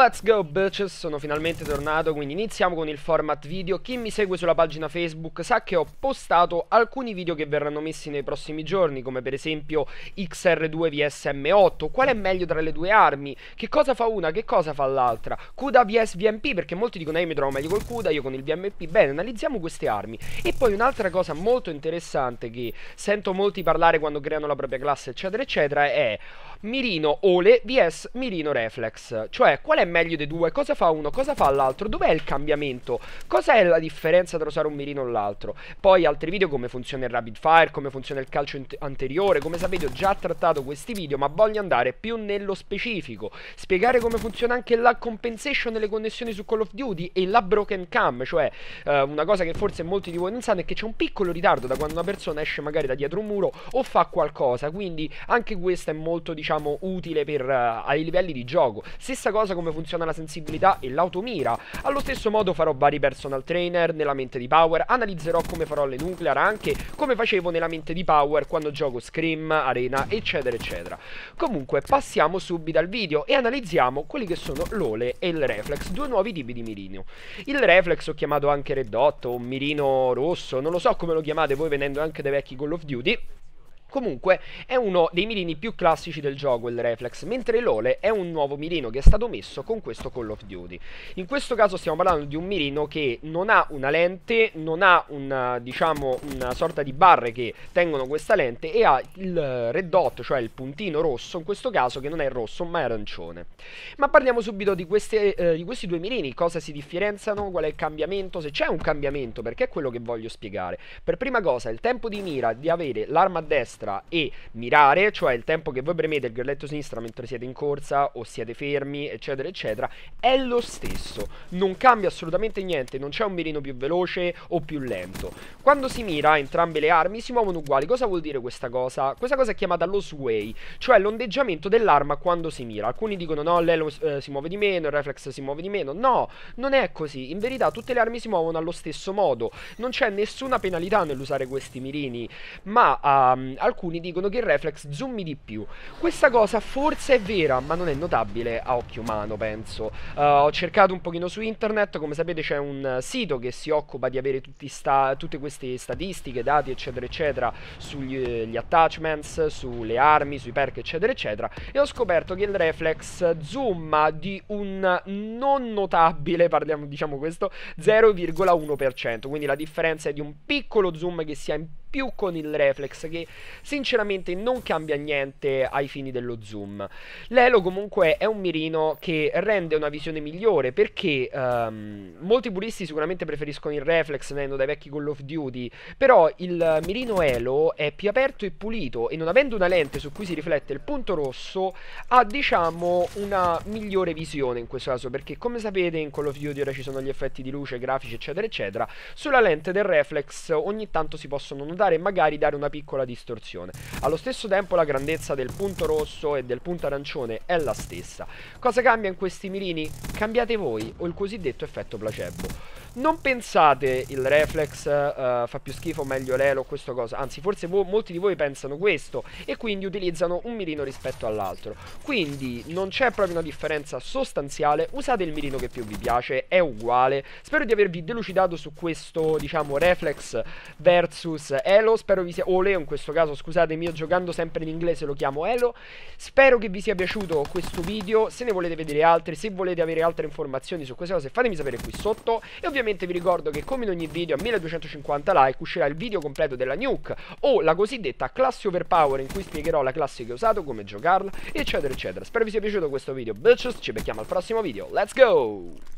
Let's go bitches, sono finalmente tornato, quindi iniziamo con il format video. Chi mi segue sulla pagina Facebook sa che ho postato alcuni video che verranno messi nei prossimi giorni, come per esempio XR2 vs M8. Qual è meglio tra le due armi? Che cosa fa una, che cosa fa l'altra? CUDA vs VMP, perché molti dicono, eh, mi trovo meglio col CUDA, io con il VMP. Bene, analizziamo queste armi. E poi un'altra cosa molto interessante che sento molti parlare quando creano la propria classe, eccetera, eccetera, è Mirino Ole vs Mirino Reflex. Cioè, qual è meglio? meglio dei due? Cosa fa uno? Cosa fa l'altro? Dov'è il cambiamento? Cos'è la differenza tra usare un mirino o l'altro? Poi altri video come funziona il rapid fire, come funziona il calcio anteriore, come sapete ho già trattato questi video, ma voglio andare più nello specifico, spiegare come funziona anche la compensation e connessioni su Call of Duty e la broken cam, cioè eh, una cosa che forse molti di voi non sanno è che c'è un piccolo ritardo da quando una persona esce magari da dietro un muro o fa qualcosa, quindi anche questa è molto diciamo utile per uh, ai livelli di gioco. Stessa cosa come funziona funziona la sensibilità e l'automira. Allo stesso modo farò vari personal trainer nella mente di Power, analizzerò come farò le nuclear anche come facevo nella mente di Power quando gioco Scream, Arena eccetera eccetera. Comunque passiamo subito al video e analizziamo quelli che sono l'Ole e il Reflex, due nuovi tipi di mirino. Il Reflex ho chiamato anche Red Dot o Mirino Rosso, non lo so come lo chiamate voi venendo anche dai vecchi Call of Duty Comunque è uno dei mirini più classici del gioco il reflex, mentre l'Ole è un nuovo mirino che è stato messo con questo Call of Duty. In questo caso stiamo parlando di un mirino che non ha una lente, non ha una, diciamo, una sorta di barre che tengono questa lente e ha il red dot, cioè il puntino rosso, in questo caso che non è rosso ma è arancione. Ma parliamo subito di, queste, eh, di questi due mirini, cosa si differenziano, qual è il cambiamento, se c'è un cambiamento, perché è quello che voglio spiegare. Per prima cosa il tempo di mira di avere l'arma a destra sinistra e mirare, cioè il tempo che voi premete il grilletto sinistra mentre siete in corsa o siete fermi, eccetera, eccetera, è lo stesso. Non cambia assolutamente niente, non c'è un mirino più veloce o più lento. Quando si mira, entrambe le armi si muovono uguali. Cosa vuol dire questa cosa? Questa cosa è chiamata lo sway, cioè l'ondeggiamento dell'arma quando si mira. Alcuni dicono no, l'elo eh, si muove di meno, il reflex si muove di meno. No, non è così. In verità tutte le armi si muovono allo stesso modo. Non c'è nessuna penalità nell'usare questi mirini, ma um, alcuni dicono che il reflex zoomi di più. Questa cosa forse è vera, ma non è notabile a occhio umano, penso. Uh, ho cercato un pochino su internet, come sapete c'è un sito che si occupa di avere tutte queste statistiche, dati, eccetera, eccetera, sugli eh, attachments, sulle armi, sui perk, eccetera, eccetera, e ho scoperto che il reflex zoom di un non notabile, parliamo diciamo questo, 0,1%, quindi la differenza è di un piccolo zoom che sia in più con il reflex che sinceramente non cambia niente ai fini dello zoom. L'Elo comunque è un mirino che rende una visione migliore perché um, molti puristi sicuramente preferiscono il reflex venendo dai vecchi Call of Duty, però il mirino Elo è più aperto e pulito e non avendo una lente su cui si riflette il punto rosso ha diciamo una migliore visione in questo caso perché come sapete in Call of Duty ora ci sono gli effetti di luce, grafici eccetera eccetera, sulla lente del reflex ogni tanto si possono notare ricordare e magari dare una piccola distorsione. Allo stesso tempo la grandezza del punto rosso e del punto arancione è la stessa. Cosa cambia in questi mirini? Cambiate voi o il cosiddetto effetto placebo. Non pensate il reflex uh, fa più schifo, meglio l'elo, questo cosa. Anzi, forse vo- molti di voi pensano questo e quindi utilizzano un mirino rispetto all'altro. Quindi non c'è proprio una differenza sostanziale. Usate il mirino che più vi piace, è uguale. Spero di avervi delucidato su questo, diciamo, reflex versus elo. Spero vi sia... o Leo in questo caso, scusatemi, io giocando sempre in inglese lo chiamo elo. Spero che vi sia piaciuto questo video. Se ne volete vedere altri, se volete avere altre informazioni su queste cose, fatemi sapere qui sotto. E ovviamente Ovviamente vi ricordo che come in ogni video a 1250 like uscirà il video completo della nuke o la cosiddetta classe overpower in cui spiegherò la classe che ho usato, come giocarla, eccetera eccetera. Spero vi sia piaciuto questo video, bitches, ci becchiamo al prossimo video, let's go!